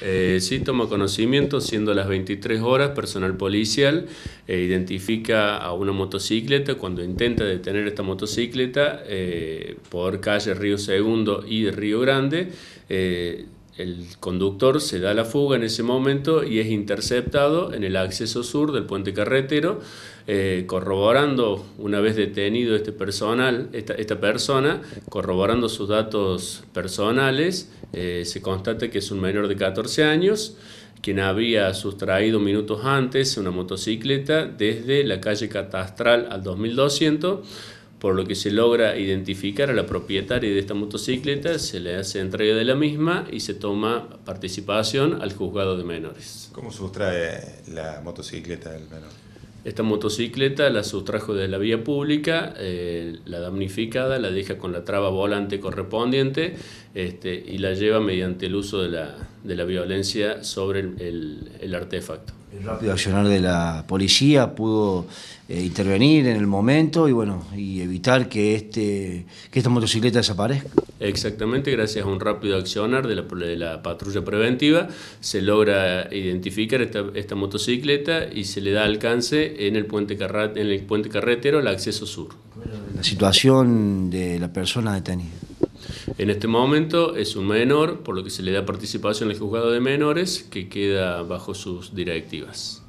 Eh, sí, toma conocimiento, siendo las 23 horas, personal policial eh, identifica a una motocicleta cuando intenta detener esta motocicleta eh, por calle Río Segundo y Río Grande. el conductor se da la fuga en ese momento y es interceptado en el acceso sur del puente carretero, corroborando, una vez detenido este personal, esta persona, corroborando sus datos personales. Eh, se constata que es un menor de 14 años quien había sustraído minutos antes una motocicleta desde la calle Catastral al 2200, por lo que se logra identificar a la propietaria de esta motocicleta, se le hace entrega de la misma y se toma participación al juzgado de menores. ¿Cómo sustrae la motocicleta del menor? Esta motocicleta la sustrajo de la vía pública, eh, la damnificada, la deja con la traba volante correspondiente este, y la lleva mediante el uso de la, violencia sobre el artefacto el rápido accionar de la policía pudo eh, intervenir en el momento y bueno y evitar que este que esta motocicleta desaparezca. Exactamente, gracias a un rápido accionar de la, de la patrulla preventiva se logra identificar esta, motocicleta y se le da alcance en el puente en el puente carretero al acceso sur. La situación de la persona detenida. En este momento es un menor, por lo que se le da participación en el juzgado de menores que queda bajo sus directivas.